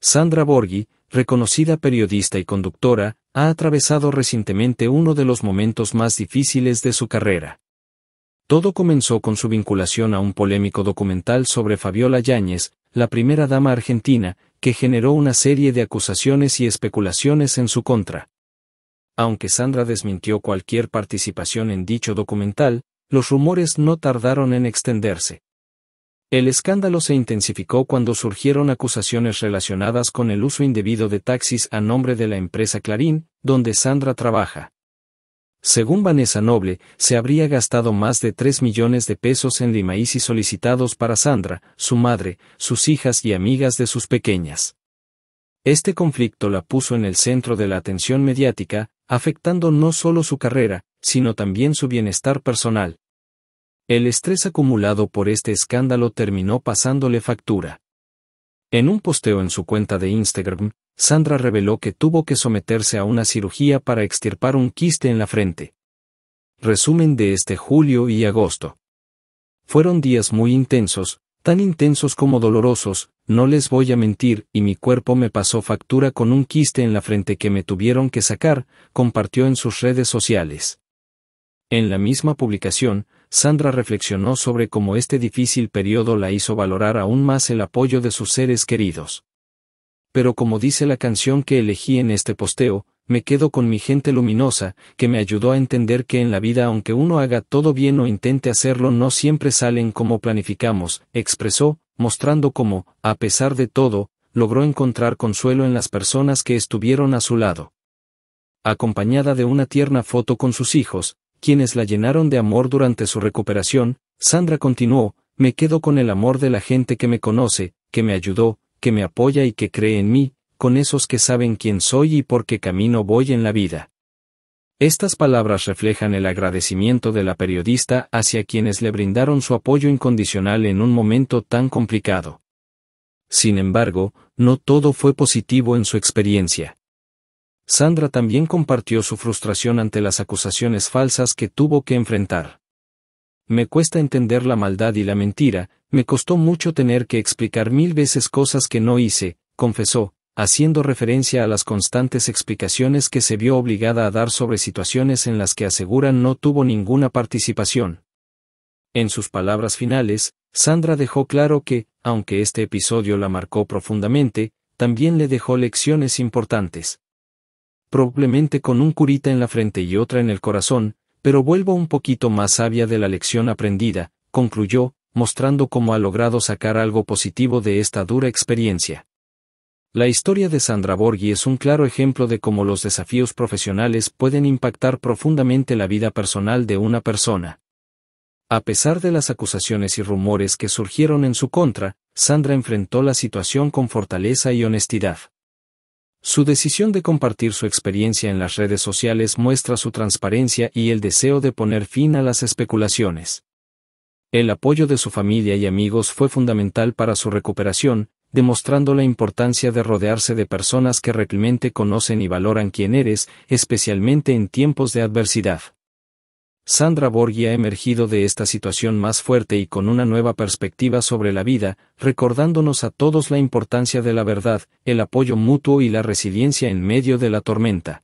Sandra Borghi, reconocida periodista y conductora, ha atravesado recientemente uno de los momentos más difíciles de su carrera. Todo comenzó con su vinculación a un polémico documental sobre Fabiola Yáñez, la primera dama argentina, que generó una serie de acusaciones y especulaciones en su contra. Aunque Sandra desmintió cualquier participación en dicho documental, los rumores no tardaron en extenderse. El escándalo se intensificó cuando surgieron acusaciones relacionadas con el uso indebido de taxis a nombre de la empresa Clarín, donde Sandra trabaja. Según Vanessa Noble, se habría gastado más de 3 millones de pesos en y solicitados para Sandra, su madre, sus hijas y amigas de sus pequeñas. Este conflicto la puso en el centro de la atención mediática, afectando no solo su carrera, sino también su bienestar personal, el estrés acumulado por este escándalo terminó pasándole factura. En un posteo en su cuenta de Instagram, Sandra reveló que tuvo que someterse a una cirugía para extirpar un quiste en la frente. Resumen de este julio y agosto. Fueron días muy intensos, tan intensos como dolorosos, no les voy a mentir, y mi cuerpo me pasó factura con un quiste en la frente que me tuvieron que sacar, compartió en sus redes sociales. En la misma publicación, Sandra reflexionó sobre cómo este difícil periodo la hizo valorar aún más el apoyo de sus seres queridos. Pero como dice la canción que elegí en este posteo, me quedo con mi gente luminosa, que me ayudó a entender que en la vida aunque uno haga todo bien o intente hacerlo no siempre salen como planificamos, expresó, mostrando cómo, a pesar de todo, logró encontrar consuelo en las personas que estuvieron a su lado. Acompañada de una tierna foto con sus hijos, quienes la llenaron de amor durante su recuperación, Sandra continuó, me quedo con el amor de la gente que me conoce, que me ayudó, que me apoya y que cree en mí, con esos que saben quién soy y por qué camino voy en la vida. Estas palabras reflejan el agradecimiento de la periodista hacia quienes le brindaron su apoyo incondicional en un momento tan complicado. Sin embargo, no todo fue positivo en su experiencia. Sandra también compartió su frustración ante las acusaciones falsas que tuvo que enfrentar. Me cuesta entender la maldad y la mentira, me costó mucho tener que explicar mil veces cosas que no hice, confesó, haciendo referencia a las constantes explicaciones que se vio obligada a dar sobre situaciones en las que aseguran no tuvo ninguna participación. En sus palabras finales, Sandra dejó claro que, aunque este episodio la marcó profundamente, también le dejó lecciones importantes probablemente con un curita en la frente y otra en el corazón, pero vuelvo un poquito más sabia de la lección aprendida, concluyó, mostrando cómo ha logrado sacar algo positivo de esta dura experiencia. La historia de Sandra Borghi es un claro ejemplo de cómo los desafíos profesionales pueden impactar profundamente la vida personal de una persona. A pesar de las acusaciones y rumores que surgieron en su contra, Sandra enfrentó la situación con fortaleza y honestidad. Su decisión de compartir su experiencia en las redes sociales muestra su transparencia y el deseo de poner fin a las especulaciones. El apoyo de su familia y amigos fue fundamental para su recuperación, demostrando la importancia de rodearse de personas que realmente conocen y valoran quién eres, especialmente en tiempos de adversidad. Sandra Borgia ha emergido de esta situación más fuerte y con una nueva perspectiva sobre la vida, recordándonos a todos la importancia de la verdad, el apoyo mutuo y la resiliencia en medio de la tormenta.